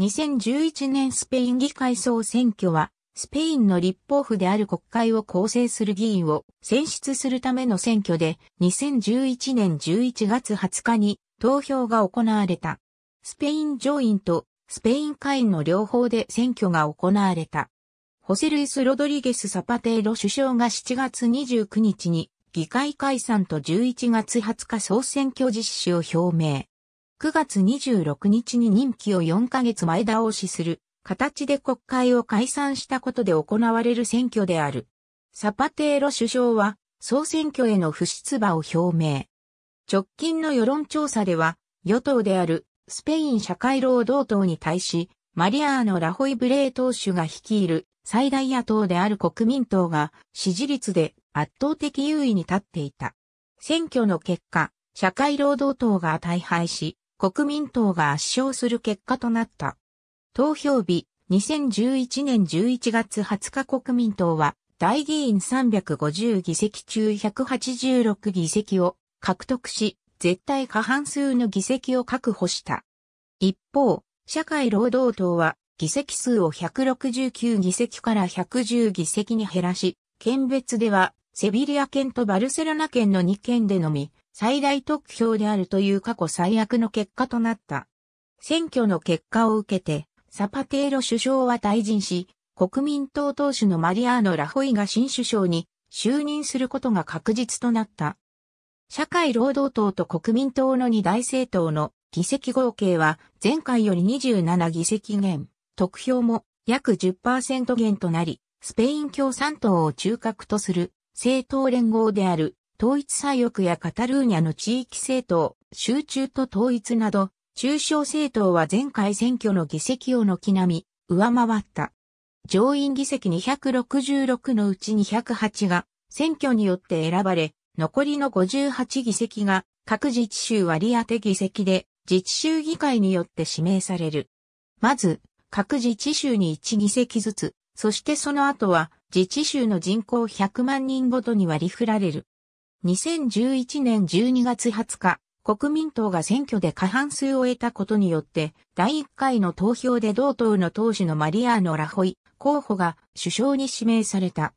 2011年スペイン議会総選挙は、スペインの立法府である国会を構成する議員を選出するための選挙で、2011年11月20日に投票が行われた。スペイン上院とスペイン下院の両方で選挙が行われた。ホセルイス・ロドリゲス・サパテーロ首相が7月29日に議会解散と11月20日総選挙実施を表明。9月26日に任期を4ヶ月前倒しする形で国会を解散したことで行われる選挙である。サパテーロ首相は総選挙への不出馬を表明。直近の世論調査では与党であるスペイン社会労働党に対しマリアーノ・ラホイブレー党首が率いる最大野党である国民党が支持率で圧倒的優位に立っていた。選挙の結果、社会労働党が大敗し、国民党が圧勝する結果となった。投票日、2011年11月20日国民党は、大議員350議席中186議席を獲得し、絶対過半数の議席を確保した。一方、社会労働党は、議席数を169議席から110議席に減らし、県別では、セビリア県とバルセロナ県の2県でのみ、最大得票であるという過去最悪の結果となった。選挙の結果を受けて、サパテーロ首相は退陣し、国民党党首のマリアーノ・ラホイが新首相に就任することが確実となった。社会労働党と国民党の二大政党の議席合計は前回より27議席減、得票も約10%減となり、スペイン共産党を中核とする政党連合である統一左翼やカタルーニャの地域政党、集中と統一など、中小政党は前回選挙の議席を軒並み上回った。上院議席266のうち208が選挙によって選ばれ、残りの58議席が各自治州割当議席で自治州議会によって指名される。まず、各自治州に1議席ずつ、そしてその後は自治州の人口100万人ごとに割り振られる。2011年12月20日、国民党が選挙で過半数を得たことによって、第1回の投票で同党の党首のマリアーノ・ラホイ候補が首相に指名された。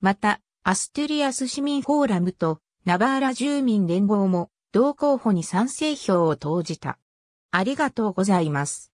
また、アステリアス市民フォーラムとナバーラ住民連合も同候補に賛成票を投じた。ありがとうございます。